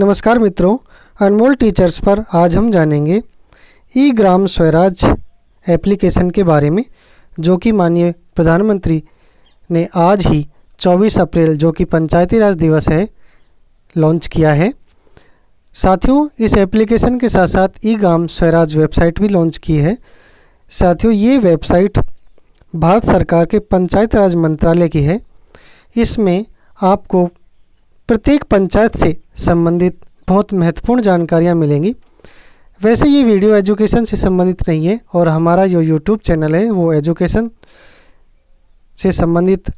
नमस्कार मित्रों अनमोल टीचर्स पर आज हम जानेंगे ई ग्राम स्वराज एप्लीकेशन के बारे में जो कि माननीय प्रधानमंत्री ने आज ही 24 अप्रैल जो कि पंचायती राज दिवस है लॉन्च किया है साथियों इस एप्लीकेशन के साथ साथ ई ग्राम स्वराज वेबसाइट भी लॉन्च की है साथियों ये वेबसाइट भारत सरकार के पंचायत राज मंत्रालय की है इसमें आपको प्रत्येक पंचायत से संबंधित बहुत महत्वपूर्ण जानकारियाँ मिलेंगी वैसे ये वीडियो एजुकेशन से संबंधित नहीं है और हमारा जो यूट्यूब चैनल है वो एजुकेशन से संबंधित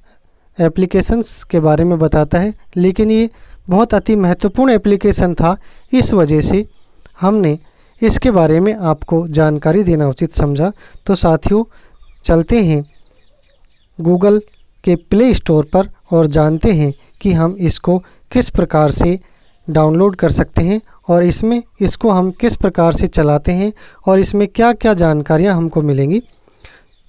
एप्लीकेशंस के बारे में बताता है लेकिन ये बहुत अति महत्वपूर्ण एप्लीकेशन था इस वजह से हमने इसके बारे में आपको जानकारी देना उचित समझा तो साथियों चलते हैं गूगल के प्ले स्टोर पर और जानते हैं कि हम इसको किस प्रकार से डाउनलोड कर सकते हैं और इसमें इसको हम किस प्रकार से चलाते हैं और इसमें क्या क्या जानकारियाँ हमको मिलेंगी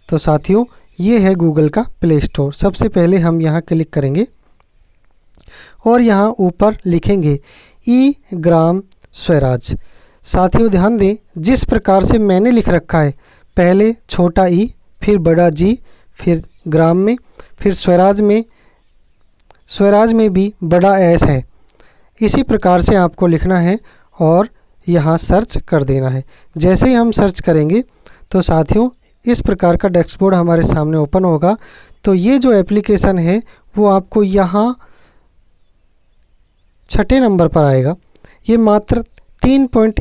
तो साथियों ये है गूगल का प्ले स्टोर सबसे पहले हम यहाँ क्लिक करेंगे और यहाँ ऊपर लिखेंगे ई ग्राम स्वराज साथियों ध्यान दें जिस प्रकार से मैंने लिख रखा है पहले छोटा ई फिर बड़ा जी फिर ग्राम में फिर स्वराज में स्वराज में भी बड़ा एस है इसी प्रकार से आपको लिखना है और यहाँ सर्च कर देना है जैसे ही हम सर्च करेंगे तो साथियों इस प्रकार का डैक्सबोर्ड हमारे सामने ओपन होगा तो ये जो एप्लीकेशन है वो आपको यहाँ छठे नंबर पर आएगा ये मात्र 3.1 पॉइंट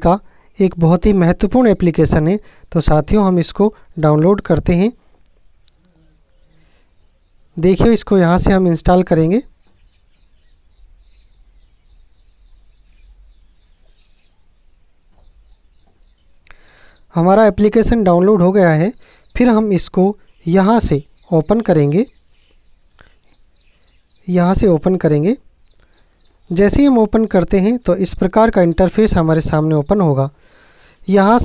का एक बहुत ही महत्वपूर्ण एप्लीकेशन है तो साथियों हम इसको डाउनलोड करते हैं देखिए इसको यहाँ से हम इंस्टॉल करेंगे हमारा एप्लीकेशन डाउनलोड हो गया है फिर हम इसको यहाँ से ओपन करेंगे यहाँ से ओपन करेंगे जैसे ही हम ओपन करते हैं तो इस प्रकार का इंटरफेस हमारे सामने ओपन होगा यहाँ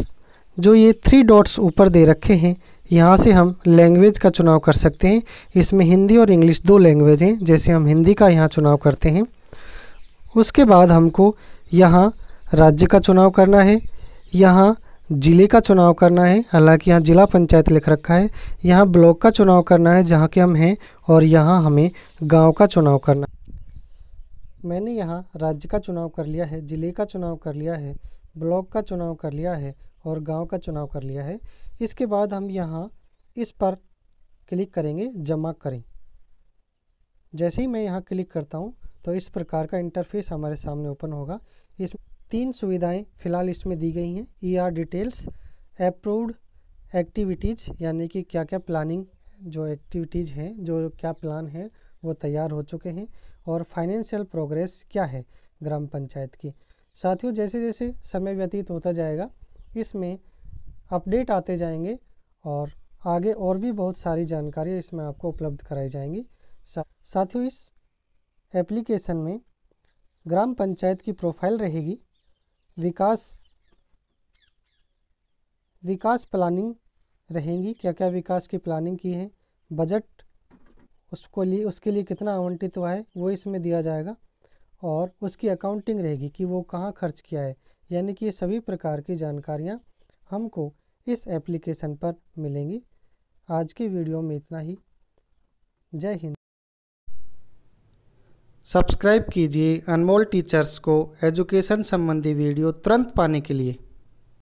जो ये थ्री डॉट्स ऊपर दे रखे हैं यहाँ से हम लैंग्वेज का चुनाव कर सकते हैं इसमें हिंदी और इंग्लिश दो लैंग्वेज हैं जैसे हम हिंदी का यहाँ चुनाव करते हैं उसके बाद हमको यहाँ राज्य का चुनाव करना है यहाँ ज़िले का चुनाव करना है हालांकि यहाँ ज़िला पंचायत लिख रखा है यहाँ ब्लॉक का चुनाव करना है जहाँ के हम हैं और यहाँ हमें गांव का चुनाव करना है मैंने यहाँ राज्य का चुनाव कर लिया है ज़िले का चुनाव कर लिया है ब्लॉक का चुनाव कर लिया है और गांव का चुनाव कर लिया है इसके बाद हम यहाँ इस पर क्लिक करेंगे जमा करें जैसे ही मैं यहाँ क्लिक करता हूँ तो इस प्रकार का इंटरफेस हमारे सामने ओपन होगा इस तीन सुविधाएं फ़िलहाल इसमें दी गई हैं E R details approved activities यानी कि क्या क्या प्लानिंग जो एक्टिविटीज़ हैं जो क्या प्लान है वो तैयार हो चुके हैं और फाइनेंशियल प्रोग्रेस क्या है ग्राम पंचायत की साथियों जैसे जैसे समय व्यतीत होता जाएगा इसमें अपडेट आते जाएंगे और आगे और भी बहुत सारी जानकारियाँ इसमें आपको उपलब्ध कराई जाएंगी सा, साथियों इस एप्लीकेशन में ग्राम पंचायत की प्रोफाइल रहेगी विकास विकास प्लानिंग रहेंगी क्या क्या विकास की प्लानिंग की है बजट उसको लिए उसके लिए कितना आवंटित हुआ है वो इसमें दिया जाएगा और उसकी अकाउंटिंग रहेगी कि वो कहाँ खर्च किया है यानी कि सभी प्रकार की जानकारियाँ हमको इस एप्लीकेशन पर मिलेंगी आज की वीडियो में इतना ही जय हिंद सब्सक्राइब कीजिए अनमोल टीचर्स को एजुकेशन संबंधी वीडियो तुरंत पाने के लिए